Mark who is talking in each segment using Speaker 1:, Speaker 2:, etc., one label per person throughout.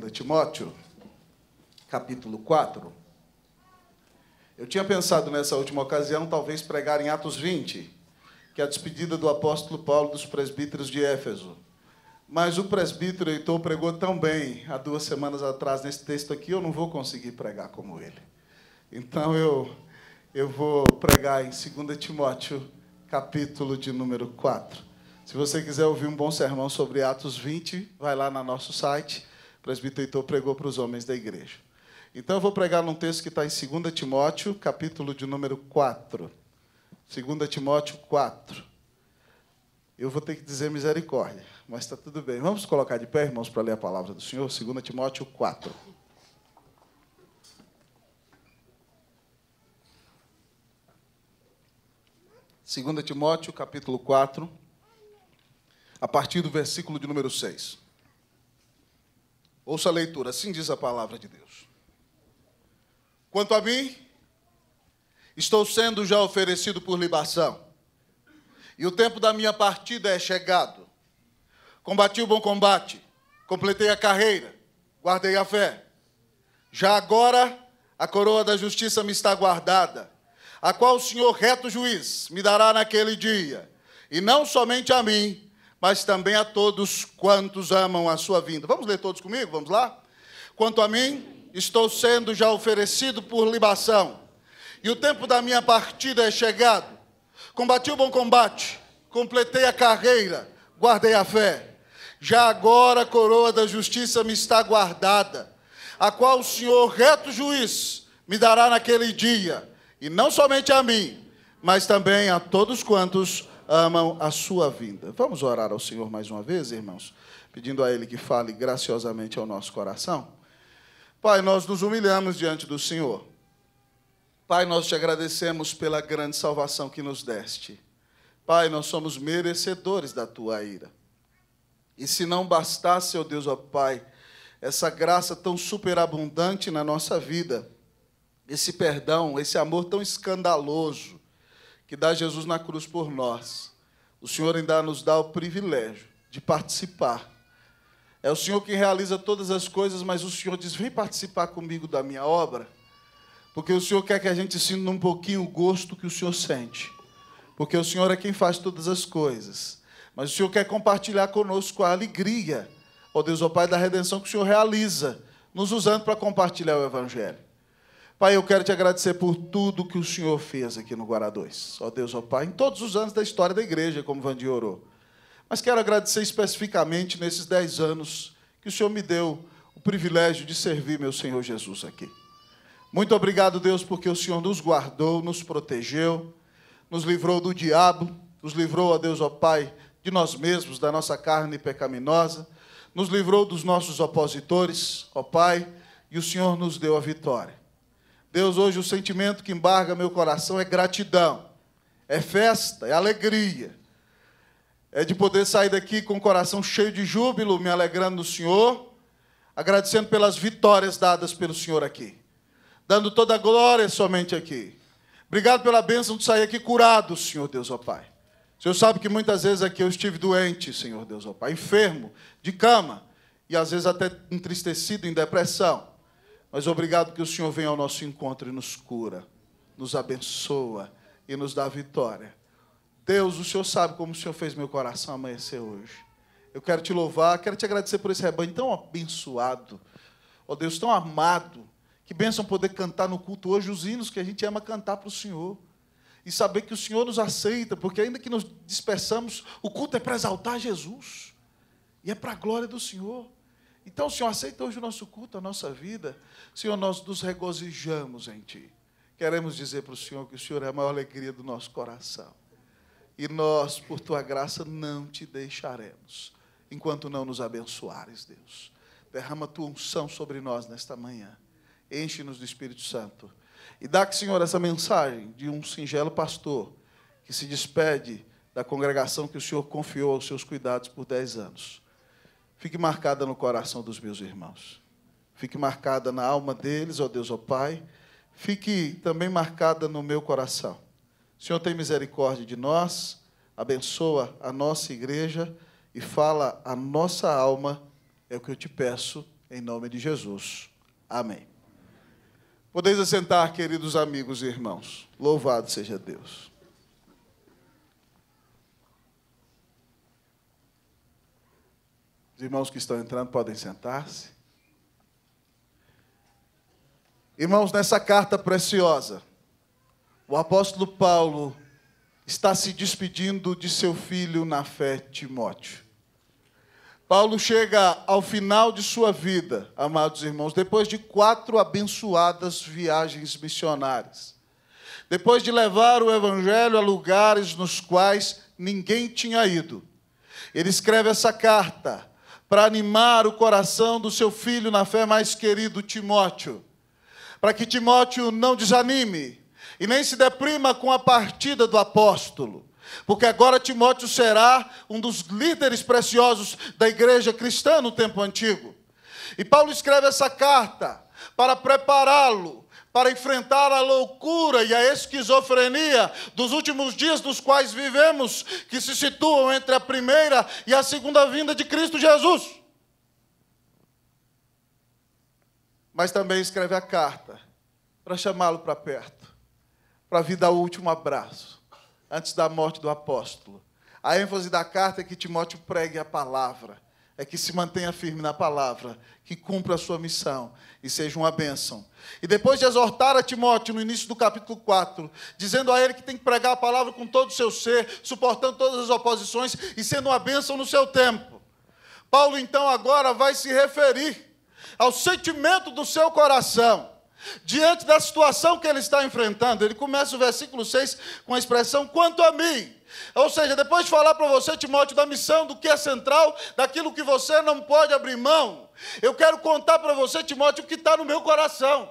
Speaker 1: 2 Timóteo, capítulo 4. Eu tinha pensado nessa última ocasião talvez pregar em Atos 20, que é a despedida do apóstolo Paulo dos presbíteros de Éfeso. Mas o presbítero Heitor pregou tão bem há duas semanas atrás nesse texto aqui, eu não vou conseguir pregar como ele. Então eu, eu vou pregar em 2 Timóteo, capítulo de número 4. Se você quiser ouvir um bom sermão sobre Atos 20, vai lá no nosso site presbítero Heitor pregou para os homens da igreja. Então eu vou pregar num texto que está em 2 Timóteo, capítulo de número 4. 2 Timóteo 4. Eu vou ter que dizer misericórdia, mas está tudo bem. Vamos colocar de pé, irmãos, para ler a palavra do Senhor, 2 Timóteo 4. Segunda Timóteo, capítulo 4, a partir do versículo de número 6. Ouça a leitura, assim diz a palavra de Deus. Quanto a mim, estou sendo já oferecido por libação, e o tempo da minha partida é chegado. Combati o bom combate, completei a carreira, guardei a fé. Já agora a coroa da justiça me está guardada, a qual o Senhor, reto juiz, me dará naquele dia, e não somente a mim, mas também a todos quantos amam a sua vinda. Vamos ler todos comigo? Vamos lá? Quanto a mim, estou sendo já oferecido por libação, e o tempo da minha partida é chegado. Combati o bom combate, completei a carreira, guardei a fé. Já agora a coroa da justiça me está guardada, a qual o Senhor, reto juiz, me dará naquele dia, e não somente a mim, mas também a todos quantos amam a sua vinda. Vamos orar ao Senhor mais uma vez, irmãos, pedindo a Ele que fale graciosamente ao nosso coração. Pai, nós nos humilhamos diante do Senhor. Pai, nós te agradecemos pela grande salvação que nos deste. Pai, nós somos merecedores da tua ira. E se não bastasse, ó oh Deus, ó oh Pai, essa graça tão superabundante na nossa vida, esse perdão, esse amor tão escandaloso, que dá Jesus na cruz por nós. O Senhor ainda nos dá o privilégio de participar. É o Senhor que realiza todas as coisas, mas o Senhor diz: vem participar comigo da minha obra, porque o Senhor quer que a gente sinta um pouquinho o gosto que o Senhor sente, porque o Senhor é quem faz todas as coisas. Mas o Senhor quer compartilhar conosco a alegria, ó Deus, ó Pai, da redenção que o Senhor realiza, nos usando para compartilhar o Evangelho. Pai, eu quero te agradecer por tudo que o Senhor fez aqui no Guará 2. Ó Deus, ó Pai, em todos os anos da história da igreja, como Vandi orou. Mas quero agradecer especificamente nesses dez anos que o Senhor me deu o privilégio de servir meu Senhor Jesus aqui. Muito obrigado, Deus, porque o Senhor nos guardou, nos protegeu, nos livrou do diabo, nos livrou, ó Deus, ó Pai, de nós mesmos, da nossa carne pecaminosa, nos livrou dos nossos opositores, ó Pai, e o Senhor nos deu a vitória. Deus, hoje o sentimento que embarga meu coração é gratidão, é festa, é alegria. É de poder sair daqui com o coração cheio de júbilo, me alegrando no Senhor, agradecendo pelas vitórias dadas pelo Senhor aqui, dando toda a glória somente aqui. Obrigado pela bênção de sair aqui curado, Senhor Deus, ó Pai. O Senhor sabe que muitas vezes aqui eu estive doente, Senhor Deus, ó Pai, enfermo, de cama, e às vezes até entristecido, em depressão. Mas obrigado que o Senhor vem ao nosso encontro e nos cura, nos abençoa e nos dá vitória. Deus, o Senhor sabe como o Senhor fez meu coração amanhecer hoje. Eu quero te louvar, quero te agradecer por esse rebanho tão abençoado, ó oh, Deus, tão amado. Que bênção poder cantar no culto hoje os hinos que a gente ama cantar para o Senhor. E saber que o Senhor nos aceita, porque ainda que nos dispersamos, o culto é para exaltar Jesus. E é para a glória do Senhor. Então, o Senhor aceita hoje o nosso culto, a nossa vida. Senhor, nós nos regozijamos em Ti. Queremos dizer para o Senhor que o Senhor é a maior alegria do nosso coração. E nós, por Tua graça, não te deixaremos, enquanto não nos abençoares, Deus. Derrama Tua unção sobre nós nesta manhã. Enche-nos do Espírito Santo. E dá que, Senhor, essa mensagem de um singelo pastor que se despede da congregação que o Senhor confiou aos seus cuidados por dez anos. Fique marcada no coração dos meus irmãos fique marcada na alma deles, ó Deus, ó Pai, fique também marcada no meu coração. Senhor, tem misericórdia de nós, abençoa a nossa igreja e fala a nossa alma, é o que eu te peço, em nome de Jesus. Amém. Podeis assentar, queridos amigos e irmãos. Louvado seja Deus. Os irmãos que estão entrando podem sentar-se. Irmãos, nessa carta preciosa, o apóstolo Paulo está se despedindo de seu filho na fé, Timóteo. Paulo chega ao final de sua vida, amados irmãos, depois de quatro abençoadas viagens missionárias. Depois de levar o evangelho a lugares nos quais ninguém tinha ido. Ele escreve essa carta para animar o coração do seu filho na fé mais querido, Timóteo para que Timóteo não desanime e nem se deprima com a partida do apóstolo, porque agora Timóteo será um dos líderes preciosos da igreja cristã no tempo antigo. E Paulo escreve essa carta para prepará-lo para enfrentar a loucura e a esquizofrenia dos últimos dias dos quais vivemos, que se situam entre a primeira e a segunda vinda de Cristo Jesus. mas também escreve a carta para chamá-lo para perto, para vir dar o último abraço antes da morte do apóstolo. A ênfase da carta é que Timóteo pregue a palavra, é que se mantenha firme na palavra, que cumpra a sua missão e seja uma bênção. E depois de exortar a Timóteo no início do capítulo 4, dizendo a ele que tem que pregar a palavra com todo o seu ser, suportando todas as oposições e sendo uma bênção no seu tempo. Paulo então agora vai se referir ao sentimento do seu coração. Diante da situação que ele está enfrentando, ele começa o versículo 6 com a expressão quanto a mim. Ou seja, depois de falar para você, Timóteo, da missão, do que é central, daquilo que você não pode abrir mão, eu quero contar para você, Timóteo, o que está no meu coração,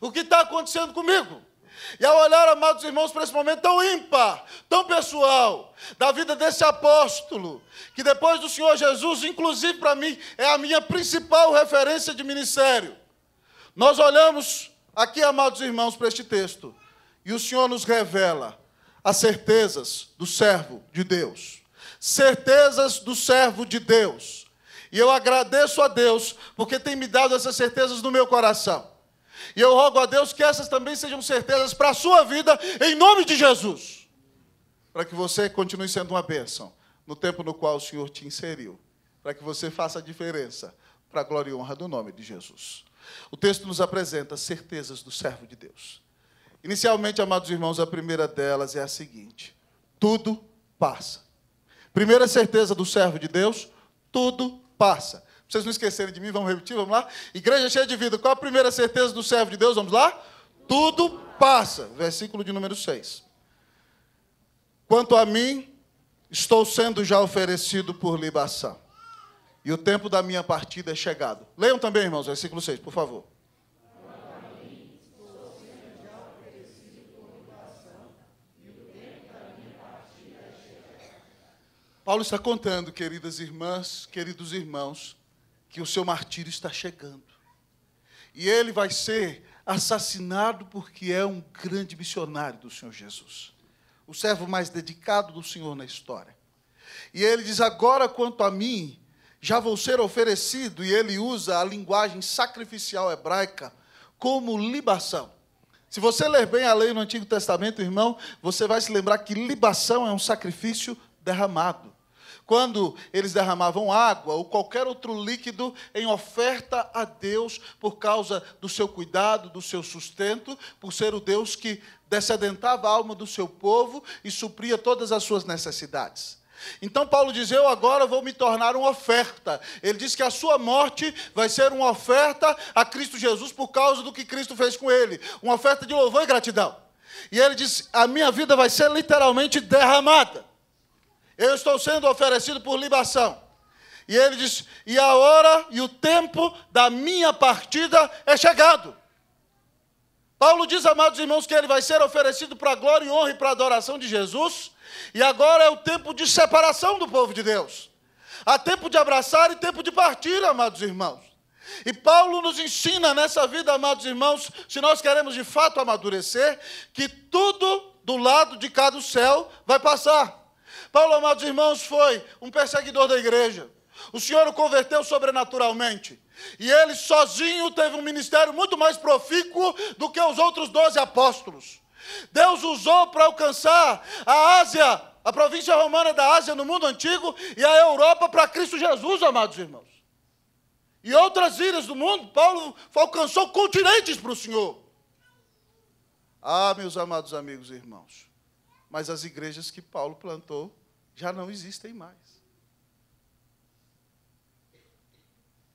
Speaker 1: o que está acontecendo comigo. E ao olhar, amados irmãos, para esse momento tão ímpar, tão pessoal, da vida desse apóstolo, que depois do Senhor Jesus, inclusive para mim, é a minha principal referência de ministério. Nós olhamos aqui, amados irmãos, para este texto, e o Senhor nos revela as certezas do servo de Deus. Certezas do servo de Deus. E eu agradeço a Deus, porque tem me dado essas certezas no meu coração. E eu rogo a Deus que essas também sejam certezas para a sua vida, em nome de Jesus. Para que você continue sendo uma bênção no tempo no qual o Senhor te inseriu. Para que você faça a diferença para a glória e honra do nome de Jesus. O texto nos apresenta as certezas do servo de Deus. Inicialmente, amados irmãos, a primeira delas é a seguinte: tudo passa. Primeira certeza do servo de Deus: tudo passa vocês não esquecerem de mim, vamos repetir, vamos lá? Igreja cheia de vida, qual a primeira certeza do servo de Deus? Vamos lá? Tudo passa. Versículo de número 6. Quanto a mim, estou sendo já oferecido por libação. E o tempo da minha partida é chegado. Leiam também, irmãos, versículo 6, por favor. Paulo está contando, queridas irmãs, queridos irmãos, que o seu martírio está chegando. E ele vai ser assassinado porque é um grande missionário do Senhor Jesus, o servo mais dedicado do Senhor na história. E ele diz: Agora quanto a mim, já vou ser oferecido, e ele usa a linguagem sacrificial hebraica como libação. Se você ler bem a lei no Antigo Testamento, irmão, você vai se lembrar que libação é um sacrifício derramado. Quando eles derramavam água ou qualquer outro líquido em oferta a Deus por causa do seu cuidado, do seu sustento, por ser o Deus que descedentava a alma do seu povo e supria todas as suas necessidades. Então Paulo diz: Eu agora vou me tornar uma oferta. Ele diz que a sua morte vai ser uma oferta a Cristo Jesus por causa do que Cristo fez com ele, uma oferta de louvor e gratidão. E ele diz: A minha vida vai ser literalmente derramada. Eu estou sendo oferecido por libação. E ele diz: E a hora e o tempo da minha partida é chegado. Paulo diz, amados irmãos, que ele vai ser oferecido para a glória e honra e para a adoração de Jesus. E agora é o tempo de separação do povo de Deus. Há tempo de abraçar e tempo de partir, amados irmãos. E Paulo nos ensina nessa vida, amados irmãos, se nós queremos de fato amadurecer, que tudo do lado de cada céu vai passar. Paulo, amados irmãos, foi um perseguidor da igreja. O Senhor o converteu sobrenaturalmente. E ele sozinho teve um ministério muito mais profícuo do que os outros doze apóstolos. Deus usou para alcançar a Ásia, a província romana da Ásia no mundo antigo, e a Europa para Cristo Jesus, amados irmãos. E outras ilhas do mundo, Paulo alcançou continentes para o Senhor. Ah, meus amados amigos e irmãos, mas as igrejas que Paulo plantou já não existem mais.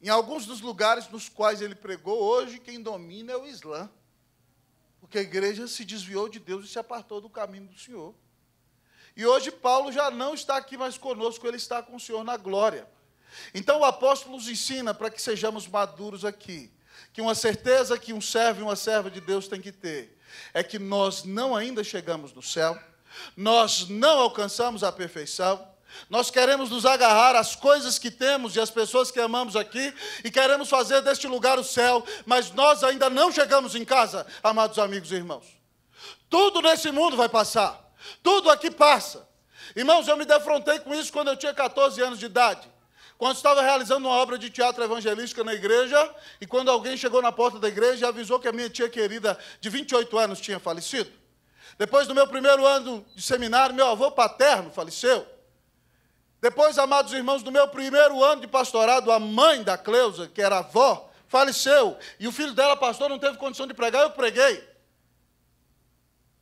Speaker 1: Em alguns dos lugares nos quais ele pregou, hoje quem domina é o Islã. Porque a igreja se desviou de Deus e se apartou do caminho do Senhor. E hoje Paulo já não está aqui mais conosco, ele está com o Senhor na glória. Então o apóstolo nos ensina para que sejamos maduros aqui, que uma certeza que um servo e uma serva de Deus tem que ter é que nós não ainda chegamos no céu nós não alcançamos a perfeição. Nós queremos nos agarrar às coisas que temos e às pessoas que amamos aqui e queremos fazer deste lugar o céu, mas nós ainda não chegamos em casa, amados amigos e irmãos. Tudo nesse mundo vai passar, tudo aqui passa. Irmãos, eu me defrontei com isso quando eu tinha 14 anos de idade, quando estava realizando uma obra de teatro evangelística na igreja e quando alguém chegou na porta da igreja e avisou que a minha tia querida de 28 anos tinha falecido. Depois do meu primeiro ano de seminário, meu avô paterno faleceu. Depois, amados irmãos, do meu primeiro ano de pastorado, a mãe da Cleusa, que era avó, faleceu. E o filho dela, pastor, não teve condição de pregar, eu preguei.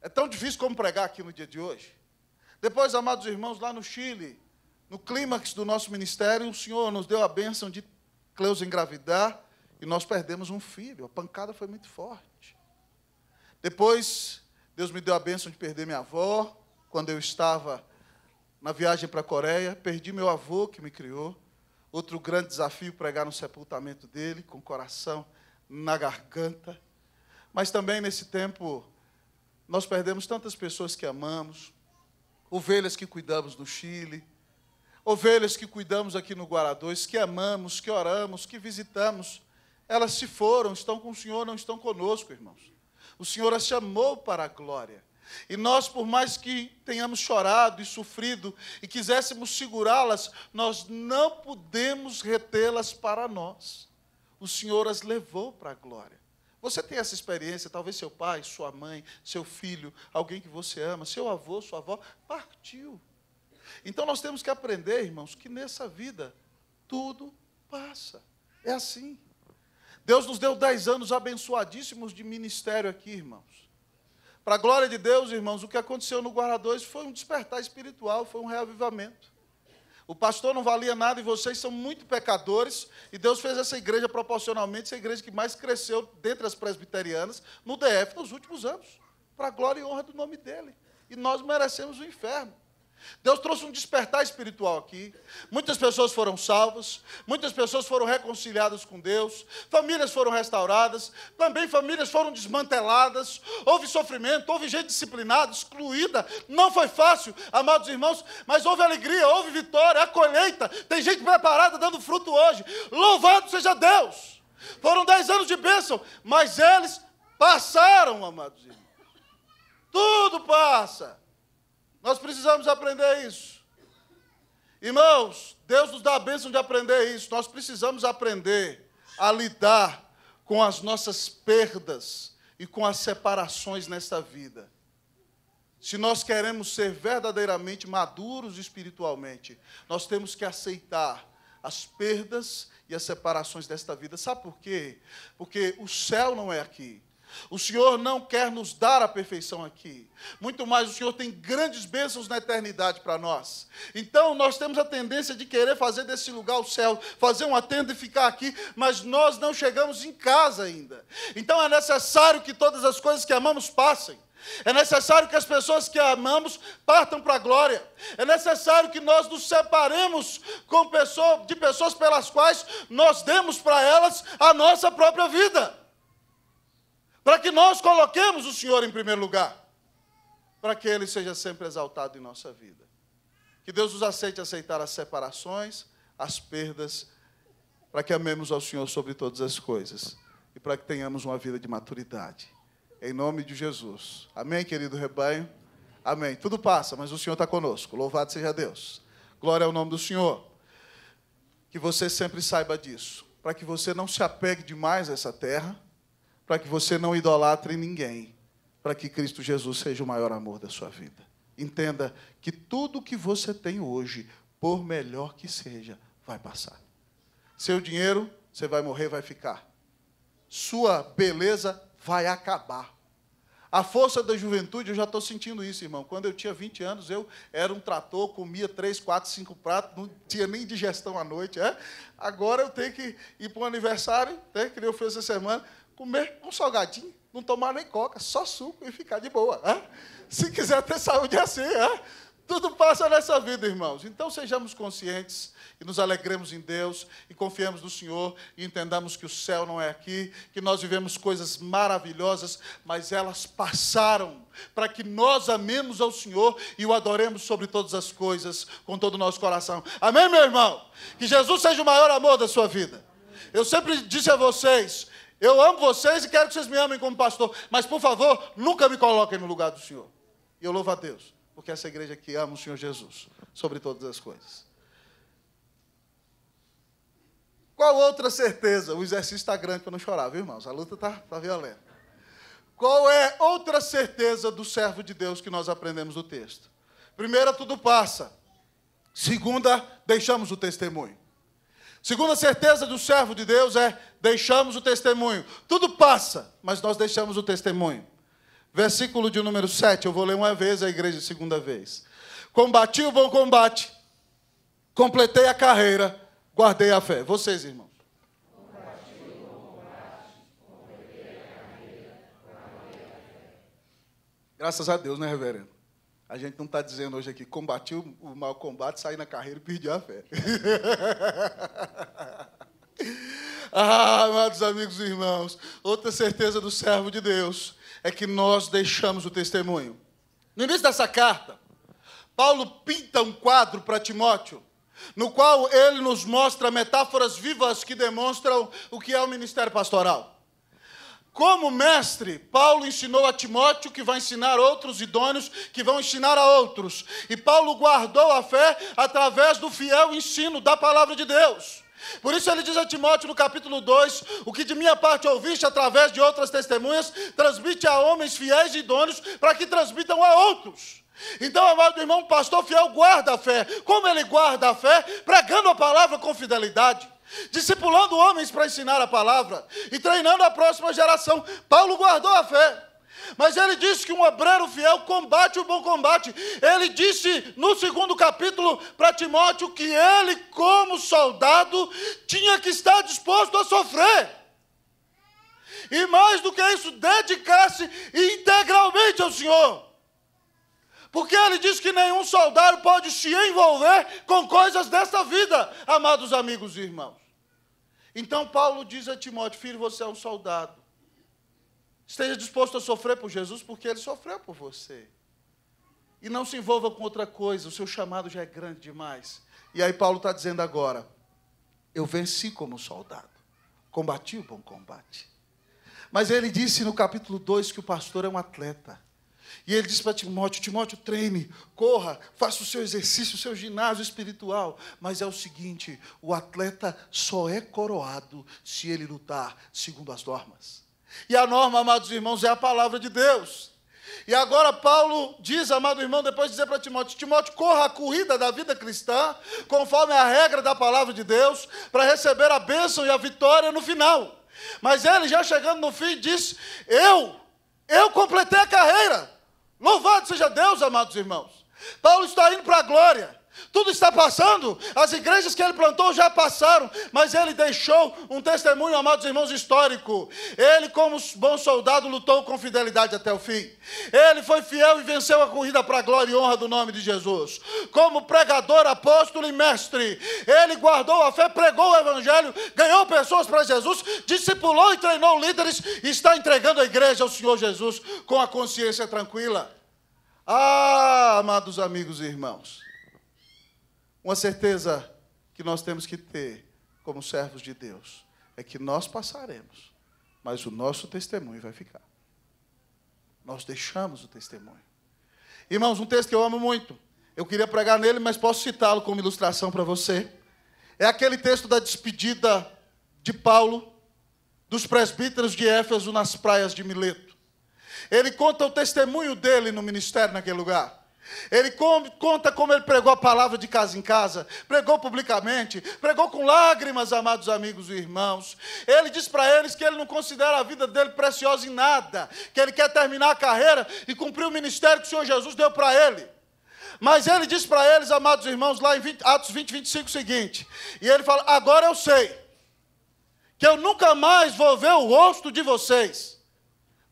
Speaker 1: É tão difícil como pregar aqui no dia de hoje. Depois, amados irmãos, lá no Chile, no clímax do nosso ministério, o Senhor nos deu a bênção de Cleusa engravidar e nós perdemos um filho. A pancada foi muito forte. Depois, Deus me deu a bênção de perder minha avó quando eu estava na viagem para a Coreia. Perdi meu avô que me criou. Outro grande desafio pregar no sepultamento dele, com o coração na garganta. Mas também nesse tempo nós perdemos tantas pessoas que amamos, ovelhas que cuidamos no Chile, ovelhas que cuidamos aqui no Guaradóis, que amamos, que oramos, que visitamos. Elas se foram, estão com o Senhor, não estão conosco, irmãos. O Senhor a chamou para a glória. E nós, por mais que tenhamos chorado e sofrido e quiséssemos segurá-las, nós não podemos retê-las para nós. O Senhor as levou para a glória. Você tem essa experiência, talvez seu pai, sua mãe, seu filho, alguém que você ama, seu avô, sua avó, partiu. Então nós temos que aprender, irmãos, que nessa vida tudo passa. É assim. Deus nos deu dez anos abençoadíssimos de ministério aqui, irmãos. Para a glória de Deus, irmãos, o que aconteceu no Guarda 2 foi um despertar espiritual, foi um reavivamento. O pastor não valia nada e vocês são muito pecadores. E Deus fez essa igreja proporcionalmente, essa igreja que mais cresceu dentre as presbiterianas no DF nos últimos anos, para a glória e honra do nome dele. E nós merecemos o inferno. Deus trouxe um despertar espiritual aqui. Muitas pessoas foram salvas, muitas pessoas foram reconciliadas com Deus, famílias foram restauradas, também famílias foram desmanteladas. Houve sofrimento, houve gente disciplinada, excluída. Não foi fácil, amados irmãos, mas houve alegria, houve vitória, a colheita. Tem gente preparada dando fruto hoje. Louvado seja Deus! Foram dez anos de bênção, mas eles passaram, amados irmãos. Tudo passa. Nós precisamos aprender isso. Irmãos, Deus nos dá a bênção de aprender isso. Nós precisamos aprender a lidar com as nossas perdas e com as separações nesta vida. Se nós queremos ser verdadeiramente maduros espiritualmente, nós temos que aceitar as perdas e as separações desta vida. Sabe por quê? Porque o céu não é aqui. O Senhor não quer nos dar a perfeição aqui. Muito mais, o Senhor tem grandes bênçãos na eternidade para nós. Então, nós temos a tendência de querer fazer desse lugar o céu, fazer uma tenda e ficar aqui, mas nós não chegamos em casa ainda. Então, é necessário que todas as coisas que amamos passem. É necessário que as pessoas que amamos partam para a glória. É necessário que nós nos separemos pessoa, de pessoas pelas quais nós demos para elas a nossa própria vida nós coloquemos o Senhor em primeiro lugar, para que Ele seja sempre exaltado em nossa vida. Que Deus nos aceite aceitar as separações, as perdas, para que amemos ao Senhor sobre todas as coisas e para que tenhamos uma vida de maturidade. Em nome de Jesus. Amém, querido rebanho? Amém. Tudo passa, mas o Senhor está conosco. Louvado seja Deus. Glória ao nome do Senhor. Que você sempre saiba disso, para que você não se apegue demais a essa terra, para que você não idolatre ninguém, para que Cristo Jesus seja o maior amor da sua vida. Entenda que tudo que você tem hoje, por melhor que seja, vai passar. Seu dinheiro, você vai morrer, vai ficar. Sua beleza vai acabar. A força da juventude, eu já estou sentindo isso, irmão. Quando eu tinha 20 anos, eu era um trator, comia 3, 4, 5 pratos, não tinha nem digestão à noite. É? Agora eu tenho que ir para um aniversário, né, que eu fiz essa semana comer um salgadinho, não tomar nem coca, só suco e ficar de boa. Hein? Se quiser ter saúde assim, hein? tudo passa nessa vida, irmãos. Então sejamos conscientes e nos alegremos em Deus e confiemos no Senhor e entendamos que o céu não é aqui, que nós vivemos coisas maravilhosas, mas elas passaram para que nós amemos ao Senhor e o adoremos sobre todas as coisas com todo o nosso coração. Amém, meu irmão? Que Jesus seja o maior amor da sua vida. Eu sempre disse a vocês, eu amo vocês e quero que vocês me amem como pastor, mas por favor, nunca me coloquem no lugar do Senhor. E eu louvo a Deus, porque essa igreja aqui ama o Senhor Jesus sobre todas as coisas. Qual outra certeza? O exercício está grande para não chorar, viu, irmãos? A luta está tá violenta. Qual é outra certeza do servo de Deus que nós aprendemos do texto? Primeira, tudo passa. Segunda, deixamos o testemunho. Segunda certeza do servo de Deus é deixamos o testemunho. Tudo passa, mas nós deixamos o testemunho. Versículo de número 7, eu vou ler uma vez a igreja segunda vez. Combati o bom combate, completei a carreira, guardei a fé. Vocês, irmãos. Graças a Deus, né, reverendo? A gente não está dizendo hoje aqui, combati o, o mau combate, saí na carreira e perdi a fé. ah, amados amigos e irmãos, outra certeza do servo de Deus é que nós deixamos o testemunho. No início dessa carta, Paulo pinta um quadro para Timóteo, no qual ele nos mostra metáforas vivas que demonstram o que é o ministério pastoral. Como mestre, Paulo ensinou a Timóteo que vai ensinar outros idôneos que vão ensinar a outros. E Paulo guardou a fé através do fiel ensino da palavra de Deus. Por isso ele diz a Timóteo no capítulo 2: O que de minha parte ouviste através de outras testemunhas, transmite a homens fiéis e idôneos para que transmitam a outros. Então, amado irmão, o pastor fiel guarda a fé. Como ele guarda a fé? Pregando a palavra com fidelidade discipulando homens para ensinar a palavra e treinando a próxima geração. Paulo guardou a fé. Mas ele disse que um obreiro fiel combate o bom combate. Ele disse no segundo capítulo para Timóteo que ele, como soldado, tinha que estar disposto a sofrer. E mais do que isso, dedicar-se integralmente ao Senhor. Porque ele diz que nenhum soldado pode se envolver com coisas desta vida, amados amigos e irmãos. Então Paulo diz a Timóteo: Filho, você é um soldado. Esteja disposto a sofrer por Jesus, porque ele sofreu por você. E não se envolva com outra coisa, o seu chamado já é grande demais. E aí Paulo está dizendo agora: Eu venci como soldado, combati o bom combate. Mas ele disse no capítulo 2 que o pastor é um atleta. E ele disse para Timóteo: Timóteo, treine, corra, faça o seu exercício, o seu ginásio espiritual. Mas é o seguinte: o atleta só é coroado se ele lutar segundo as normas. E a norma, amados irmãos, é a palavra de Deus. E agora Paulo diz, amado irmão, depois de dizer para Timóteo: Timóteo, corra a corrida da vida cristã, conforme a regra da palavra de Deus, para receber a bênção e a vitória no final. Mas ele, já chegando no fim, diz: Eu, eu completei a carreira, Louvado seja Deus, amados irmãos. Paulo está indo para a glória. Tudo está passando, as igrejas que ele plantou já passaram, mas ele deixou um testemunho, amados irmãos, histórico. Ele, como bom soldado, lutou com fidelidade até o fim. Ele foi fiel e venceu a corrida para a glória e honra do nome de Jesus. Como pregador, apóstolo e mestre, ele guardou a fé, pregou o evangelho, ganhou pessoas para Jesus, discipulou e treinou líderes e está entregando a igreja ao Senhor Jesus com a consciência tranquila. Ah, amados amigos e irmãos. Uma certeza que nós temos que ter como servos de Deus é que nós passaremos, mas o nosso testemunho vai ficar. Nós deixamos o testemunho. Irmãos, um texto que eu amo muito. Eu queria pregar nele, mas posso citá-lo como ilustração para você. É aquele texto da despedida de Paulo dos presbíteros de Éfeso nas praias de Mileto. Ele conta o testemunho dele no ministério naquele lugar. Ele conta como ele pregou a palavra de casa em casa, pregou publicamente, pregou com lágrimas, amados amigos e irmãos. Ele diz para eles que ele não considera a vida dele preciosa em nada, que ele quer terminar a carreira e cumprir o ministério que o Senhor Jesus deu para ele. Mas ele diz para eles, amados irmãos, lá em 20, Atos 20, 25, o seguinte: e ele fala, agora eu sei que eu nunca mais vou ver o rosto de vocês,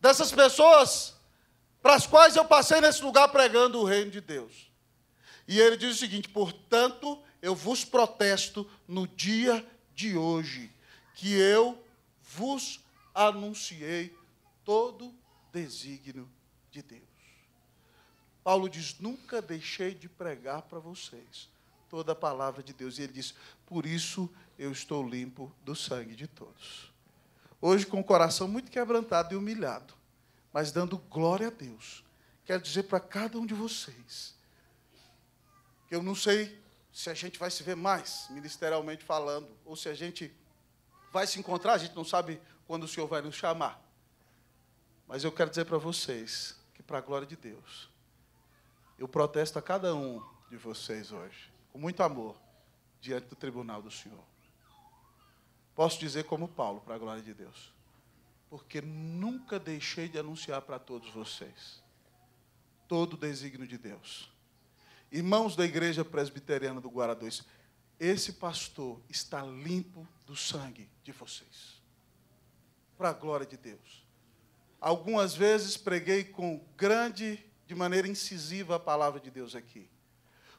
Speaker 1: dessas pessoas para as quais eu passei nesse lugar pregando o reino de Deus. E ele diz o seguinte: portanto, eu vos protesto no dia de hoje, que eu vos anunciei todo o desígnio de Deus. Paulo diz: nunca deixei de pregar para vocês toda a palavra de Deus. E ele diz: por isso eu estou limpo do sangue de todos. Hoje, com o coração muito quebrantado e humilhado, mas dando glória a Deus. Quero dizer para cada um de vocês que eu não sei se a gente vai se ver mais, ministerialmente falando, ou se a gente vai se encontrar, a gente não sabe quando o Senhor vai nos chamar. Mas eu quero dizer para vocês que, para a glória de Deus, eu protesto a cada um de vocês hoje, com muito amor, diante do tribunal do Senhor. Posso dizer como Paulo, para a glória de Deus porque nunca deixei de anunciar para todos vocês todo o desígnio de Deus. Irmãos da Igreja Presbiteriana do Guará esse pastor está limpo do sangue de vocês. Para a glória de Deus. Algumas vezes preguei com grande, de maneira incisiva, a palavra de Deus aqui,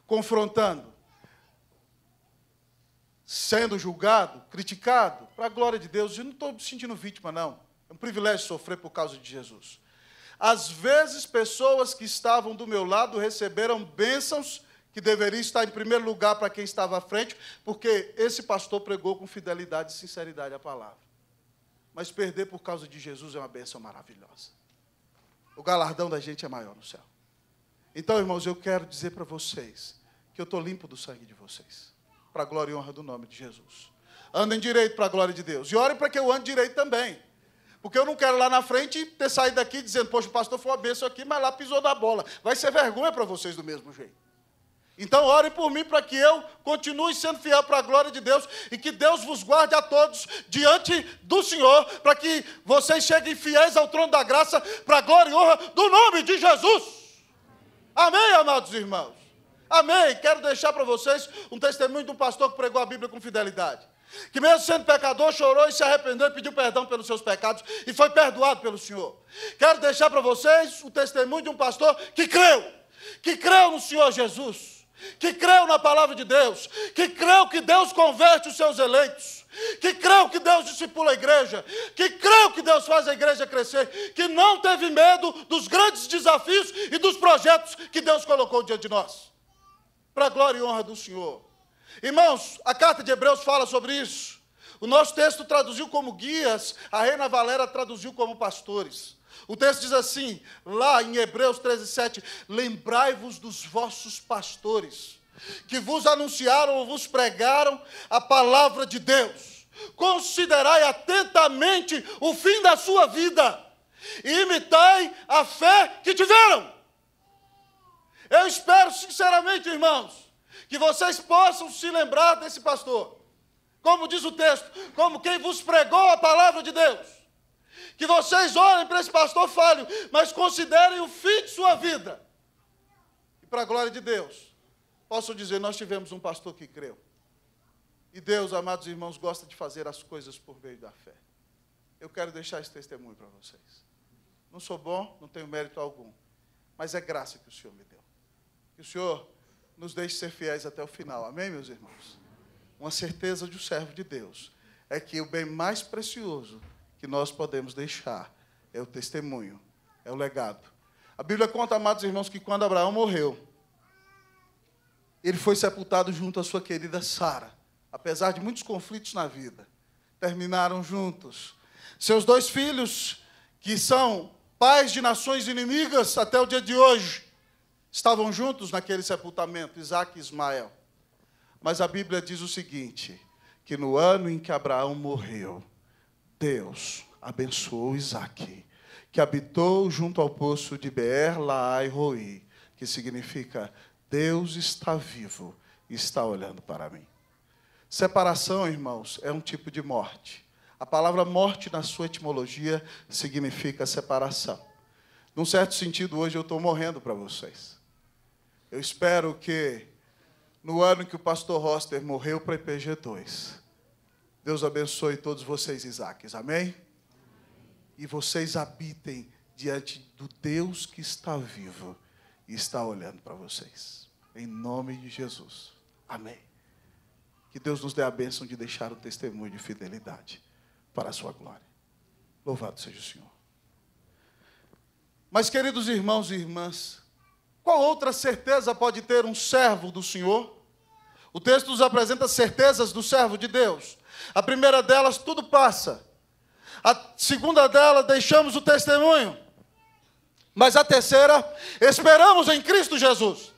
Speaker 1: confrontando, sendo julgado, criticado, para a glória de Deus. Eu não estou me sentindo vítima, não. É um privilégio sofrer por causa de Jesus. Às vezes, pessoas que estavam do meu lado receberam bênçãos que deveriam estar em primeiro lugar para quem estava à frente, porque esse pastor pregou com fidelidade e sinceridade a palavra. Mas perder por causa de Jesus é uma bênção maravilhosa. O galardão da gente é maior no céu. Então, irmãos, eu quero dizer para vocês que eu estou limpo do sangue de vocês, para a glória e honra do nome de Jesus. Andem direito para a glória de Deus. E orem para que eu ande direito também. Porque eu não quero lá na frente ter saído daqui dizendo, poxa, o pastor foi uma bênção aqui, mas lá pisou da bola. Vai ser vergonha para vocês do mesmo jeito. Então, ore por mim para que eu continue sendo fiel para a glória de Deus e que Deus vos guarde a todos diante do Senhor, para que vocês cheguem fiéis ao trono da graça, para a glória e honra do nome de Jesus. Amém, amados irmãos? Amém. Quero deixar para vocês um testemunho de um pastor que pregou a Bíblia com fidelidade que mesmo sendo pecador, chorou e se arrependeu e pediu perdão pelos seus pecados e foi perdoado pelo Senhor. Quero deixar para vocês o testemunho de um pastor que creu, que creu no Senhor Jesus, que creu na palavra de Deus, que creu que Deus converte os seus eleitos. Que creu que Deus discipula a igreja, que creu que Deus faz a igreja crescer, que não teve medo dos grandes desafios e dos projetos que Deus colocou diante de nós, para a glória e honra do Senhor. Irmãos, a carta de Hebreus fala sobre isso. O nosso texto traduziu como guias, a Reina Valera traduziu como pastores. O texto diz assim, lá em Hebreus 13, 7, lembrai-vos dos vossos pastores, que vos anunciaram ou vos pregaram a palavra de Deus. Considerai atentamente o fim da sua vida, e imitai a fé que tiveram. Eu espero sinceramente, irmãos, que vocês possam se lembrar desse pastor. Como diz o texto, como quem vos pregou a palavra de Deus. Que vocês olhem para esse pastor falho, mas considerem o fim de sua vida. E para a glória de Deus, posso dizer, nós tivemos um pastor que creu. E Deus, amados irmãos, gosta de fazer as coisas por meio da fé. Eu quero deixar esse testemunho para vocês. Não sou bom, não tenho mérito algum, mas é graça que o Senhor me deu. Que o Senhor nos deixe ser fiéis até o final. Amém, meus irmãos? Uma certeza de um servo de Deus é que o bem mais precioso que nós podemos deixar é o testemunho, é o legado. A Bíblia conta, amados irmãos, que quando Abraão morreu, ele foi sepultado junto à sua querida Sara, apesar de muitos conflitos na vida. Terminaram juntos. Seus dois filhos, que são pais de nações inimigas até o dia de hoje, Estavam juntos naquele sepultamento, Isaac e Ismael. Mas a Bíblia diz o seguinte: que no ano em que Abraão morreu, Deus abençoou Isaac, que habitou junto ao poço de Beer Laai Roi, que significa Deus está vivo e está olhando para mim. Separação, irmãos, é um tipo de morte. A palavra morte, na sua etimologia, significa separação. Num certo sentido, hoje eu estou morrendo para vocês. Eu espero que no ano que o pastor Roster morreu para IPG 2, Deus abençoe todos vocês, Isaques. Amém? E vocês habitem diante do Deus que está vivo e está olhando para vocês. Em nome de Jesus. Amém. Que Deus nos dê a bênção de deixar o testemunho de fidelidade para a sua glória. Louvado seja o Senhor. Mas, queridos irmãos e irmãs, qual outra certeza pode ter um servo do Senhor? O texto nos apresenta certezas do servo de Deus. A primeira delas, tudo passa. A segunda delas, deixamos o testemunho. Mas a terceira, esperamos em Cristo Jesus.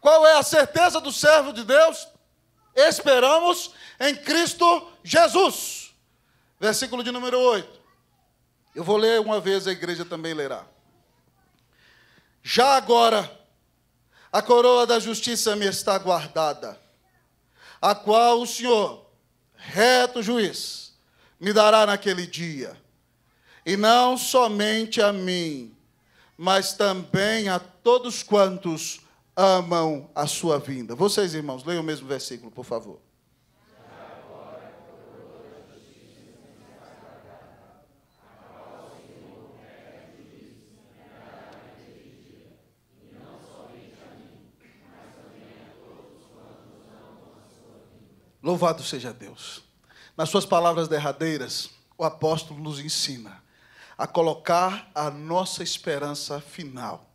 Speaker 1: Qual é a certeza do servo de Deus? Esperamos em Cristo Jesus. Versículo de número 8. Eu vou ler uma vez, a igreja também lerá. Já agora, a coroa da justiça me está guardada, a qual o Senhor, reto juiz, me dará naquele dia, e não somente a mim, mas também a todos quantos amam a sua vinda. Vocês, irmãos, leiam o mesmo versículo, por favor. Louvado seja Deus. Nas suas palavras derradeiras, o apóstolo nos ensina a colocar a nossa esperança final,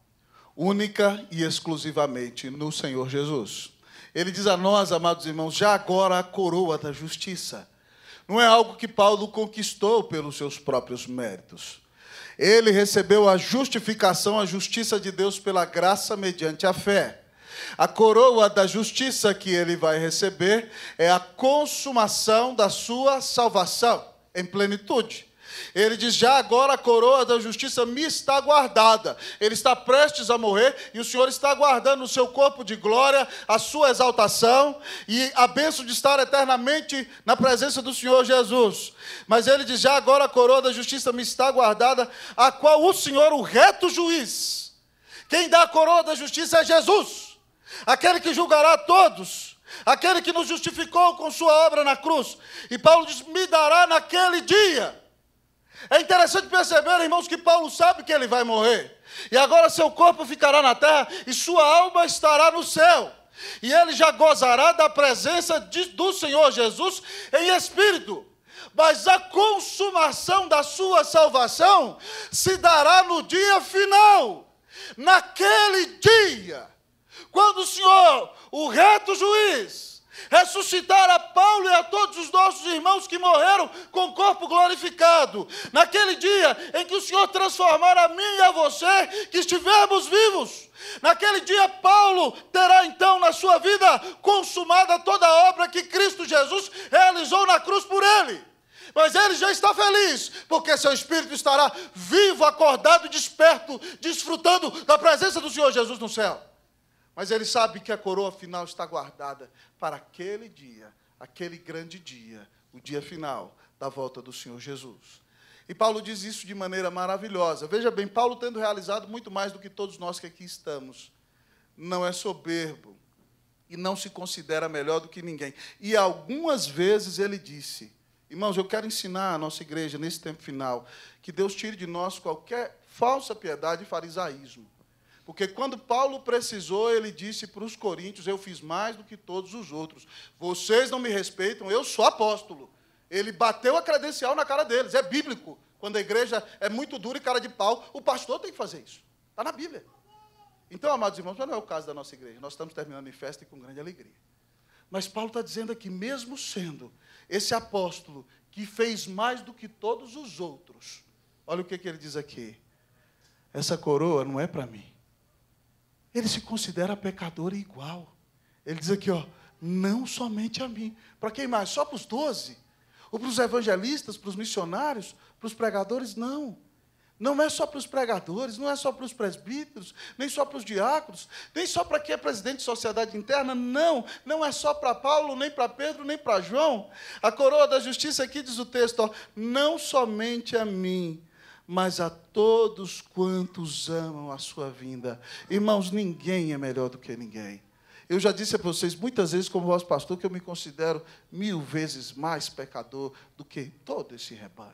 Speaker 1: única e exclusivamente no Senhor Jesus. Ele diz a nós, amados irmãos, já agora a coroa da justiça. Não é algo que Paulo conquistou pelos seus próprios méritos. Ele recebeu a justificação, a justiça de Deus pela graça mediante a fé. A coroa da justiça que ele vai receber é a consumação da sua salvação em plenitude. Ele diz: Já agora a coroa da justiça me está guardada. Ele está prestes a morrer e o Senhor está guardando o seu corpo de glória, a sua exaltação e a bênção de estar eternamente na presença do Senhor Jesus. Mas ele diz: Já agora a coroa da justiça me está guardada, a qual o Senhor, o reto juiz, quem dá a coroa da justiça é Jesus aquele que julgará todos, aquele que nos justificou com sua obra na cruz. E Paulo diz: me dará naquele dia. É interessante perceber, irmãos, que Paulo sabe que ele vai morrer. E agora seu corpo ficará na terra e sua alma estará no céu. E ele já gozará da presença de, do Senhor Jesus em espírito. Mas a consumação da sua salvação se dará no dia final, naquele dia quando o Senhor, o reto juiz, ressuscitar a Paulo e a todos os nossos irmãos que morreram com o corpo glorificado, naquele dia em que o Senhor transformar a mim e a você que estivermos vivos. Naquele dia, Paulo terá então na sua vida consumada toda a obra que Cristo Jesus realizou na cruz por ele. Mas ele já está feliz, porque seu espírito estará vivo, acordado, desperto, desfrutando da presença do Senhor Jesus no céu. Mas ele sabe que a coroa final está guardada para aquele dia, aquele grande dia, o dia final da volta do Senhor Jesus. E Paulo diz isso de maneira maravilhosa. Veja bem, Paulo tendo realizado muito mais do que todos nós que aqui estamos, não é soberbo e não se considera melhor do que ninguém. E algumas vezes ele disse: Irmãos, eu quero ensinar a nossa igreja nesse tempo final que Deus tire de nós qualquer falsa piedade e farisaísmo. Porque quando Paulo precisou, ele disse para os coríntios: Eu fiz mais do que todos os outros. Vocês não me respeitam, eu sou apóstolo. Ele bateu a credencial na cara deles. É bíblico. Quando a igreja é muito dura e cara de pau, o pastor tem que fazer isso. Está na Bíblia. Então, amados irmãos, não é o caso da nossa igreja. Nós estamos terminando em festa e com grande alegria. Mas Paulo está dizendo aqui, mesmo sendo esse apóstolo que fez mais do que todos os outros, olha o que, que ele diz aqui: essa coroa não é para mim. Ele se considera pecador igual. Ele diz aqui, ó, não somente a mim. Para quem mais? Só para os doze? Ou para os evangelistas, para os missionários, para os pregadores? Não. Não é só para os pregadores, não é só para os presbíteros, nem só para os diáconos, nem só para quem é presidente de sociedade interna, não, não é só para Paulo, nem para Pedro, nem para João. A coroa da justiça aqui diz o texto, ó, não somente a mim, mas a todos quantos amam a sua vinda. Irmãos, ninguém é melhor do que ninguém. Eu já disse a vocês muitas vezes, como vosso pastor, que eu me considero mil vezes mais pecador do que todo esse rebanho.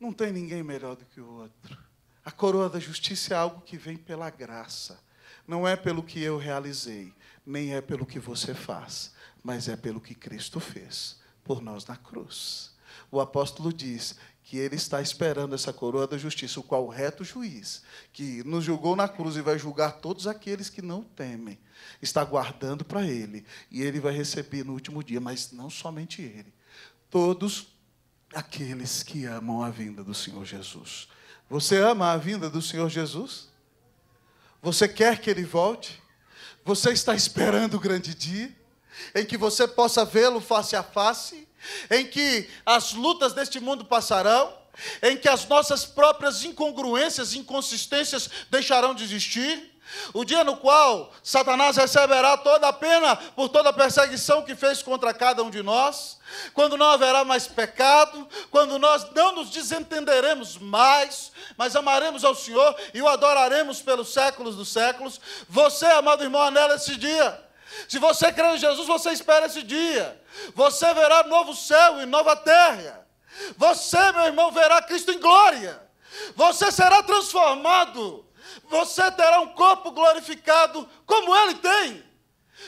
Speaker 1: Não tem ninguém melhor do que o outro. A coroa da justiça é algo que vem pela graça. Não é pelo que eu realizei, nem é pelo que você faz, mas é pelo que Cristo fez por nós na cruz. O apóstolo diz: que ele está esperando essa coroa da justiça, o qual o reto juiz, que nos julgou na cruz e vai julgar todos aqueles que não temem, está guardando para ele. E ele vai receber no último dia, mas não somente ele, todos aqueles que amam a vinda do Senhor Jesus. Você ama a vinda do Senhor Jesus? Você quer que ele volte? Você está esperando o grande dia em que você possa vê-lo face a face? em que as lutas deste mundo passarão, em que as nossas próprias incongruências, inconsistências deixarão de existir. O dia no qual Satanás receberá toda a pena por toda a perseguição que fez contra cada um de nós, quando não haverá mais pecado, quando nós não nos desentenderemos mais, mas amaremos ao Senhor e o adoraremos pelos séculos dos séculos. Você, amado irmão, anela esse dia. Se você crê em Jesus, você espera esse dia. Você verá novo céu e nova terra. Você, meu irmão, verá Cristo em glória. Você será transformado. Você terá um corpo glorificado como ele tem.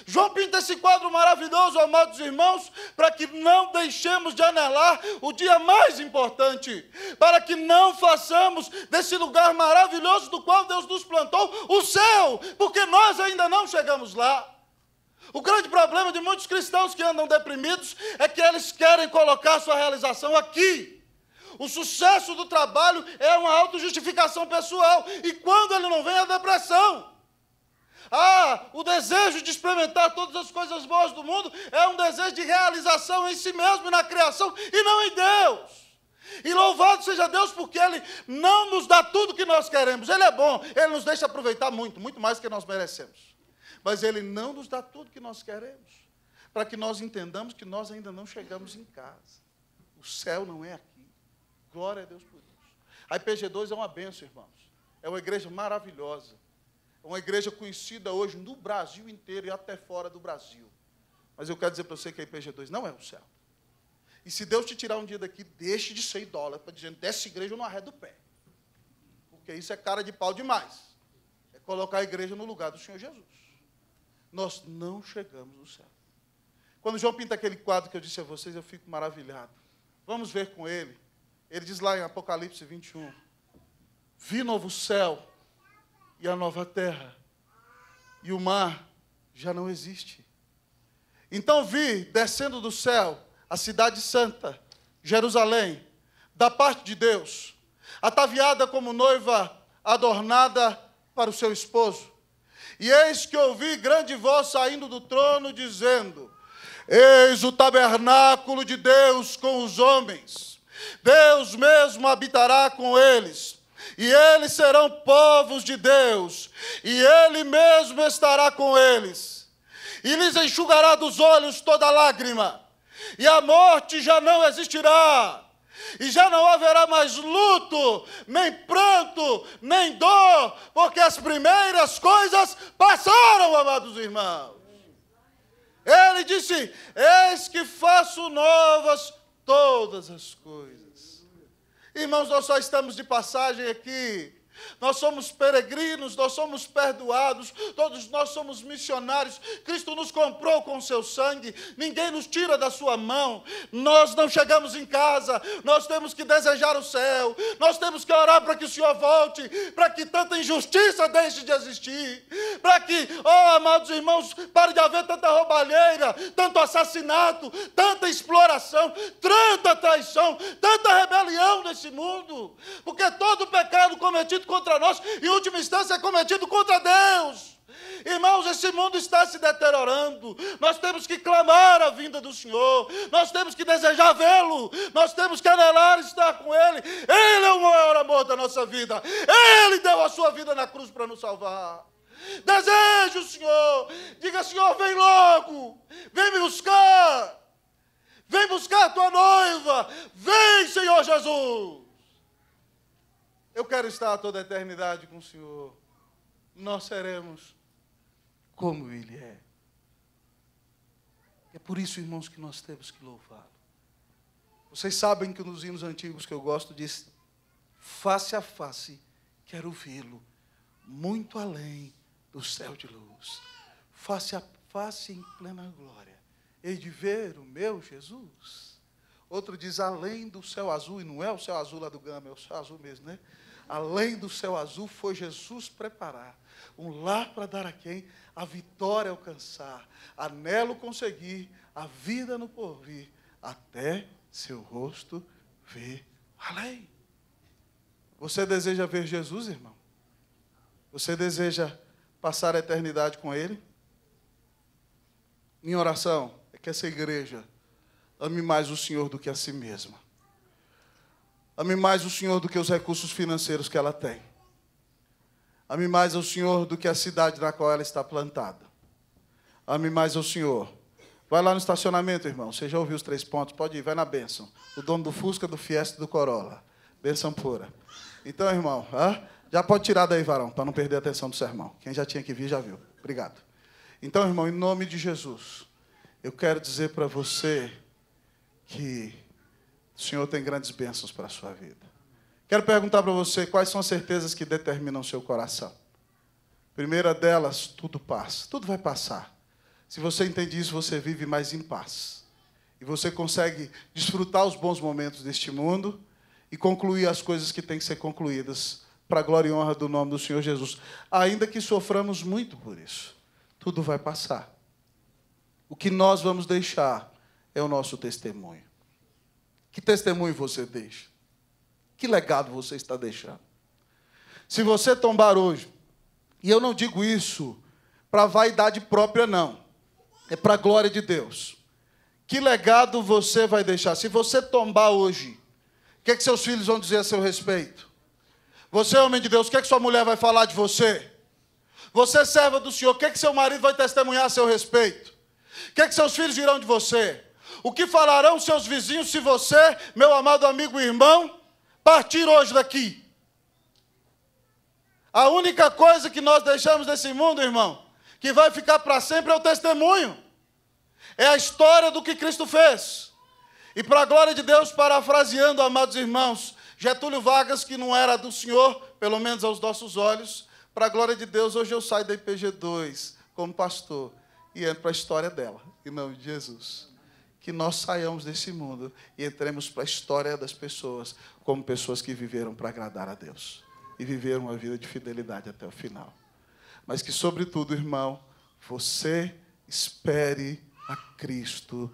Speaker 1: João pinta esse quadro maravilhoso, amados irmãos, para que não deixemos de anelar o dia mais importante, para que não façamos desse lugar maravilhoso do qual Deus nos plantou o céu, porque nós ainda não chegamos lá. O grande problema de muitos cristãos que andam deprimidos é que eles querem colocar sua realização aqui. O sucesso do trabalho é uma autojustificação pessoal. E quando ele não vem, é a depressão. Ah, o desejo de experimentar todas as coisas boas do mundo é um desejo de realização em si mesmo e na criação e não em Deus. E louvado seja Deus porque Ele não nos dá tudo que nós queremos. Ele é bom, Ele nos deixa aproveitar muito, muito mais do que nós merecemos mas Ele não nos dá tudo que nós queremos, para que nós entendamos que nós ainda não chegamos em casa. O céu não é aqui. Glória a Deus por isso. A IPG2 é uma benção, irmãos. É uma igreja maravilhosa. É uma igreja conhecida hoje no Brasil inteiro e até fora do Brasil. Mas eu quero dizer para você que a IPG2 não é o céu. E se Deus te tirar um dia daqui, deixe de ser idólatra, para dizer, dessa igreja eu não arredo o pé. Porque isso é cara de pau demais. É colocar a igreja no lugar do Senhor Jesus nós não chegamos no céu. Quando João pinta aquele quadro que eu disse a vocês, eu fico maravilhado. Vamos ver com ele. Ele diz lá em Apocalipse 21: Vi novo céu e a nova terra, e o mar já não existe. Então vi descendo do céu a cidade santa, Jerusalém, da parte de Deus, ataviada como noiva adornada para o seu esposo. E eis que ouvi grande voz saindo do trono, dizendo: Eis o tabernáculo de Deus com os homens, Deus mesmo habitará com eles e eles serão povos de Deus, e Ele mesmo estará com eles, e lhes enxugará dos olhos toda lágrima, e a morte já não existirá e já não haverá mais luto, nem pranto, nem dor, porque as primeiras coisas passaram, amados irmãos. Ele disse: Eis que faço novas todas as coisas. Irmãos, nós só estamos de passagem aqui. Nós somos peregrinos, nós somos perdoados, todos nós somos missionários. Cristo nos comprou com seu sangue, ninguém nos tira da sua mão. Nós não chegamos em casa, nós temos que desejar o céu, nós temos que orar para que o Senhor volte, para que tanta injustiça deixe de existir, para que, oh amados irmãos, pare de haver tanta roubalheira, tanto assassinato, tanta exploração, tanta traição, tanta rebelião nesse mundo, porque todo pecado cometido contra nós, em última instância é cometido contra Deus. Irmãos, esse mundo está se deteriorando. Nós temos que clamar a vinda do Senhor. Nós temos que desejar vê-lo. Nós temos que anelar estar com Ele. Ele é o maior amor da nossa vida. Ele deu a sua vida na cruz para nos salvar. Desejo, Senhor. Diga, Senhor, vem logo. Vem me buscar. Vem buscar a tua noiva. Vem, Senhor Jesus. Eu quero estar toda a eternidade com o Senhor. Nós seremos como Ele é. É por isso, irmãos, que nós temos que louvá-lo. Vocês sabem que nos hinos antigos que eu gosto diz: face a face, quero vê-lo, muito além do céu de luz, face a face em plena glória, hei de ver o meu Jesus. Outro diz, além do céu azul, e não é o céu azul lá do Gama, é o céu azul mesmo, né? Além do céu azul foi Jesus preparar um lar para dar a quem a vitória alcançar, anelo conseguir, a vida no porvir, até seu rosto ver além. Você deseja ver Jesus, irmão? Você deseja passar a eternidade com Ele? Minha oração, é que essa igreja Ame mais o Senhor do que a si mesma. Ame mais o Senhor do que os recursos financeiros que ela tem. Ame mais ao Senhor do que a cidade na qual ela está plantada. Ame mais ao Senhor. Vai lá no estacionamento, irmão. Você já ouviu os três pontos? Pode ir, vai na bênção. O dono do Fusca, do Fiesta e do Corolla. Bênção pura. Então, irmão, já pode tirar daí, varão, para não perder a atenção do sermão. Quem já tinha que vir, já viu. Obrigado. Então, irmão, em nome de Jesus, eu quero dizer para você que o Senhor tem grandes bênçãos para a sua vida. Quero perguntar para você quais são as certezas que determinam o seu coração. Primeira delas, tudo passa, tudo vai passar. Se você entende isso, você vive mais em paz. E você consegue desfrutar os bons momentos deste mundo e concluir as coisas que têm que ser concluídas para a glória e honra do nome do Senhor Jesus. Ainda que soframos muito por isso, tudo vai passar. O que nós vamos deixar é o nosso testemunho. Que testemunho você deixa? Que legado você está deixando? Se você tombar hoje, e eu não digo isso para vaidade própria, não, é para a glória de Deus. Que legado você vai deixar? Se você tombar hoje, o que, é que seus filhos vão dizer a seu respeito? Você, homem de Deus, o que, é que sua mulher vai falar de você? Você, serva do Senhor, o que, é que seu marido vai testemunhar a seu respeito? O que, é que seus filhos dirão de você? O que falarão seus vizinhos se você, meu amado amigo e irmão, partir hoje daqui? A única coisa que nós deixamos desse mundo, irmão, que vai ficar para sempre é o testemunho. É a história do que Cristo fez. E para a glória de Deus, parafraseando, amados irmãos, Getúlio Vargas, que não era do Senhor, pelo menos aos nossos olhos, para a glória de Deus, hoje eu saio da IPG 2 como pastor e entro para a história dela, em nome de Jesus que nós saiamos desse mundo e entremos para a história das pessoas como pessoas que viveram para agradar a Deus e viveram uma vida de fidelidade até o final. Mas que, sobretudo, irmão, você espere a Cristo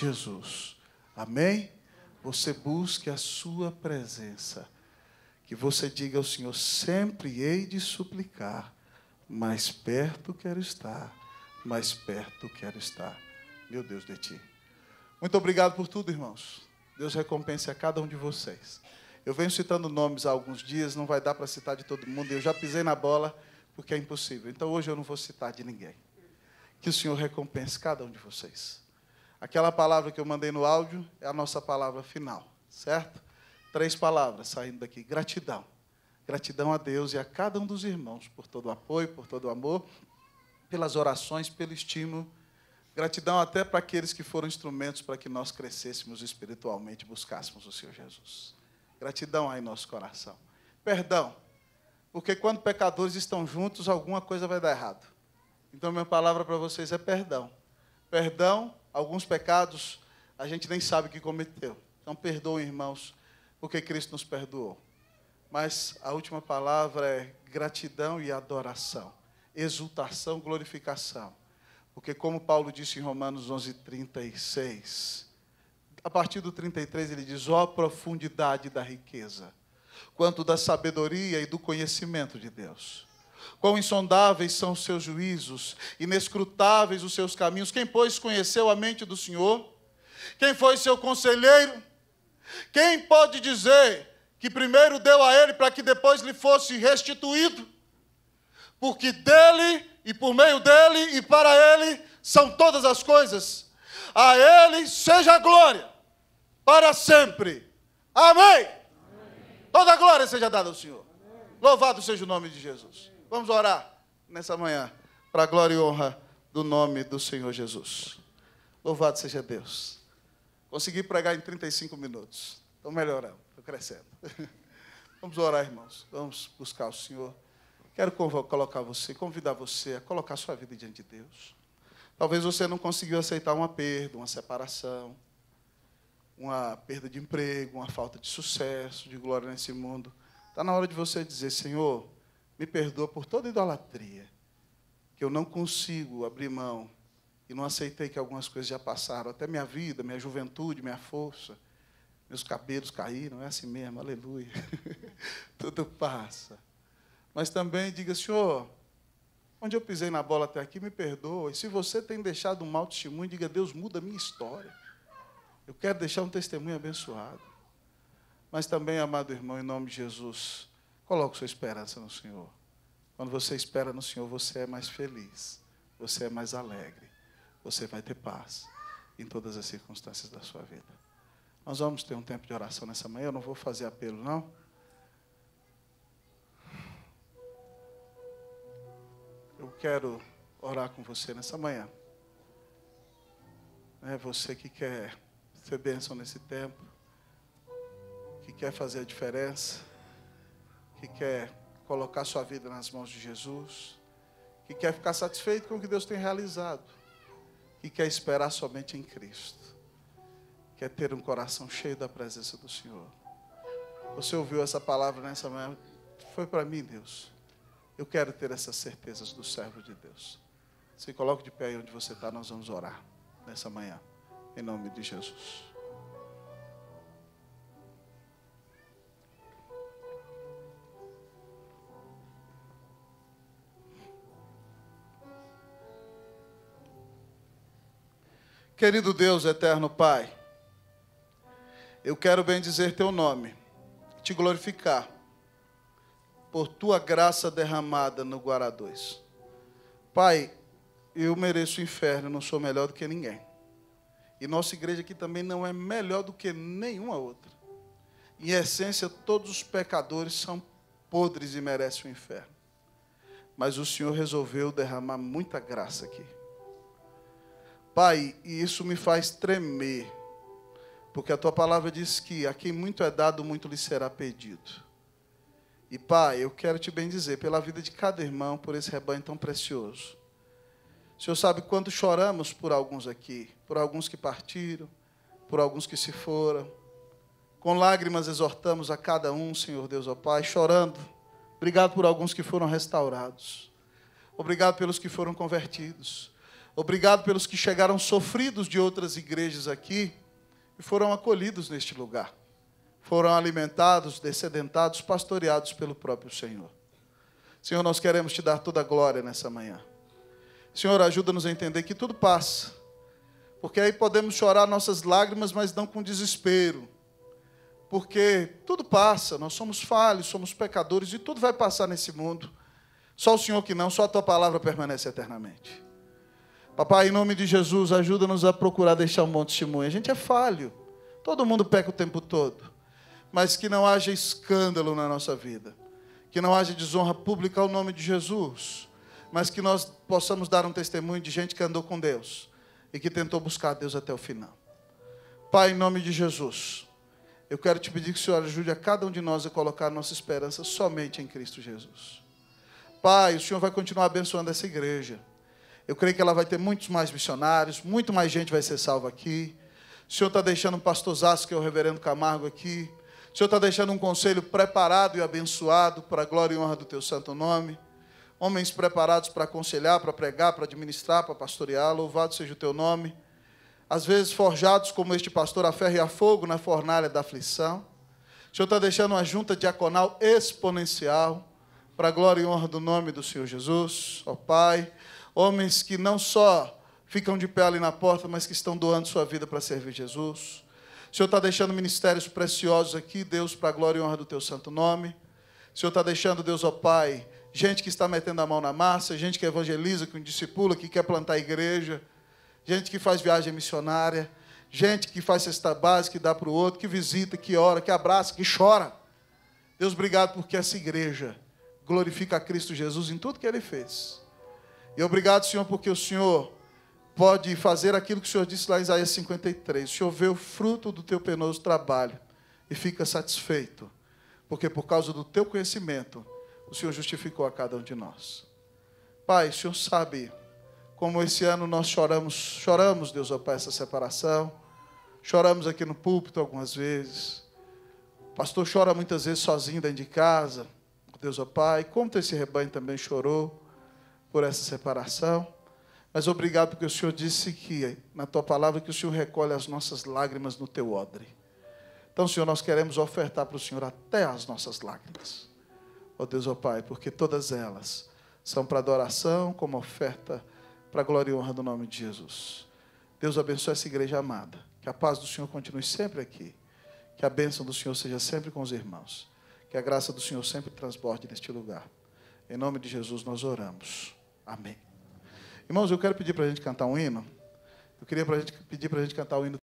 Speaker 1: Jesus. Amém? Você busque a sua presença. Que você diga ao Senhor: sempre hei de suplicar, mais perto quero estar, mais perto quero estar, meu Deus, de ti. Muito obrigado por tudo, irmãos. Deus recompense a cada um de vocês. Eu venho citando nomes há alguns dias, não vai dar para citar de todo mundo, eu já pisei na bola porque é impossível. Então hoje eu não vou citar de ninguém. Que o Senhor recompense cada um de vocês. Aquela palavra que eu mandei no áudio é a nossa palavra final, certo? Três palavras saindo daqui: gratidão. Gratidão a Deus e a cada um dos irmãos por todo o apoio, por todo o amor, pelas orações, pelo estímulo Gratidão até para aqueles que foram instrumentos para que nós crescêssemos espiritualmente, buscássemos o Senhor Jesus. Gratidão aí em nosso coração. Perdão, porque quando pecadores estão juntos, alguma coisa vai dar errado. Então, minha palavra para vocês é perdão. Perdão, alguns pecados a gente nem sabe que cometeu. Então, perdoem, irmãos, porque Cristo nos perdoou. Mas a última palavra é gratidão e adoração, exultação, glorificação porque, como Paulo disse em Romanos 11, 36, a partir do 33 ele diz: ó, oh, profundidade da riqueza, quanto da sabedoria e do conhecimento de Deus. Quão insondáveis são os seus juízos, inescrutáveis os seus caminhos. Quem, pois, conheceu a mente do Senhor? Quem foi seu conselheiro? Quem pode dizer que primeiro deu a ele para que depois lhe fosse restituído? Porque dele e por meio dele e para ele são todas as coisas. A ele seja a glória para sempre. Amém. Amém. Toda a glória seja dada ao Senhor. Amém. Louvado seja o nome de Jesus. Amém. Vamos orar nessa manhã para a glória e honra do nome do Senhor Jesus. Louvado seja Deus. Consegui pregar em 35 minutos. Estou melhorando, estou crescendo. Vamos orar, irmãos. Vamos buscar o Senhor. Quero colocar você, convidar você a colocar sua vida diante de Deus. Talvez você não conseguiu aceitar uma perda, uma separação, uma perda de emprego, uma falta de sucesso, de glória nesse mundo. Está na hora de você dizer, Senhor, me perdoa por toda idolatria, que eu não consigo abrir mão e não aceitei que algumas coisas já passaram, até minha vida, minha juventude, minha força, meus cabelos caíram, é assim mesmo, aleluia. Tudo passa mas também diga: Senhor, onde eu pisei na bola até aqui, me perdoa. E se você tem deixado um mau testemunho, diga: Deus, muda a minha história. Eu quero deixar um testemunho abençoado. Mas também, amado irmão, em nome de Jesus, coloque sua esperança no Senhor. Quando você espera no Senhor, você é mais feliz, você é mais alegre, você vai ter paz em todas as circunstâncias da sua vida. Nós vamos ter um tempo de oração nessa manhã, eu não vou fazer apelo, não. quero orar com você nessa manhã. É você que quer ser bênção nesse tempo, que quer fazer a diferença, que quer colocar sua vida nas mãos de Jesus, que quer ficar satisfeito com o que Deus tem realizado, que quer esperar somente em Cristo, quer ter um coração cheio da presença do Senhor. Você ouviu essa palavra nessa manhã? Foi para mim, Deus. Eu quero ter essas certezas do servo de Deus. Se coloque de pé aí onde você está, nós vamos orar nessa manhã. Em nome de Jesus. Querido Deus, eterno Pai, eu quero bendizer teu nome, te glorificar por tua graça derramada no Guará 2. Pai, eu mereço o inferno, não sou melhor do que ninguém. E nossa igreja aqui também não é melhor do que nenhuma outra. Em essência, todos os pecadores são podres e merecem o inferno. Mas o Senhor resolveu derramar muita graça aqui. Pai, e isso me faz tremer, porque a tua palavra diz que a quem muito é dado, muito lhe será pedido. E Pai, eu quero te bendizer pela vida de cada irmão, por esse rebanho tão precioso. O Senhor sabe quanto choramos por alguns aqui, por alguns que partiram, por alguns que se foram. Com lágrimas exortamos a cada um, Senhor Deus, ó Pai, chorando. Obrigado por alguns que foram restaurados. Obrigado pelos que foram convertidos. Obrigado pelos que chegaram sofridos de outras igrejas aqui e foram acolhidos neste lugar foram alimentados, descedentados, pastoreados pelo próprio Senhor. Senhor, nós queremos te dar toda a glória nessa manhã. Senhor, ajuda-nos a entender que tudo passa, porque aí podemos chorar nossas lágrimas, mas não com desespero, porque tudo passa, nós somos falhos, somos pecadores e tudo vai passar nesse mundo. Só o Senhor que não, só a tua palavra permanece eternamente. Papai, em nome de Jesus, ajuda-nos a procurar deixar um bom testemunho. A gente é falho, todo mundo peca o tempo todo mas que não haja escândalo na nossa vida, que não haja desonra pública ao nome de Jesus, mas que nós possamos dar um testemunho de gente que andou com Deus e que tentou buscar Deus até o final. Pai, em nome de Jesus, eu quero te pedir que o Senhor ajude a cada um de nós a colocar nossa esperança somente em Cristo Jesus. Pai, o Senhor vai continuar abençoando essa igreja. Eu creio que ela vai ter muitos mais missionários, muito mais gente vai ser salva aqui. O Senhor está deixando um pastorzaço, que é o reverendo Camargo, aqui, Senhor está deixando um conselho preparado e abençoado para a glória e honra do teu santo nome. Homens preparados para aconselhar, para pregar, para administrar, para pastorear. Louvado seja o teu nome. Às vezes forjados como este pastor a ferro e a fogo na fornalha da aflição. O Senhor está deixando uma junta diaconal exponencial, para a glória e honra do nome do Senhor Jesus, ó Pai. Homens que não só ficam de pé ali na porta, mas que estão doando sua vida para servir Jesus. O Senhor está deixando ministérios preciosos aqui, Deus, para a glória e honra do teu santo nome. O Senhor está deixando, Deus, ó Pai, gente que está metendo a mão na massa, gente que evangeliza, que discipula, que quer plantar igreja, gente que faz viagem missionária, gente que faz cesta base, que dá para o outro, que visita, que ora, que abraça, que chora. Deus, obrigado porque essa igreja glorifica a Cristo Jesus em tudo que ele fez. E obrigado, Senhor, porque o Senhor pode fazer aquilo que o Senhor disse lá em Isaías 53. O Senhor vê o fruto do teu penoso trabalho e fica satisfeito, porque por causa do teu conhecimento, o Senhor justificou a cada um de nós. Pai, o Senhor sabe como esse ano nós choramos, choramos, Deus, ó Pai, essa separação. Choramos aqui no púlpito algumas vezes. O pastor chora muitas vezes sozinho dentro de casa. Deus, ó Pai, como esse rebanho também chorou por essa separação. Mas obrigado porque o Senhor disse que, na tua palavra, que o Senhor recolhe as nossas lágrimas no teu odre. Então, Senhor, nós queremos ofertar para o Senhor até as nossas lágrimas. Ó oh, Deus, ó oh, Pai, porque todas elas são para adoração, como oferta para a glória e honra do nome de Jesus. Deus abençoe essa igreja amada. Que a paz do Senhor continue sempre aqui. Que a bênção do Senhor seja sempre com os irmãos. Que a graça do Senhor sempre transborde neste lugar. Em nome de Jesus nós oramos. Amém. Irmãos, eu quero pedir para a gente cantar um hino. Eu queria pra gente, pedir para a gente cantar o hino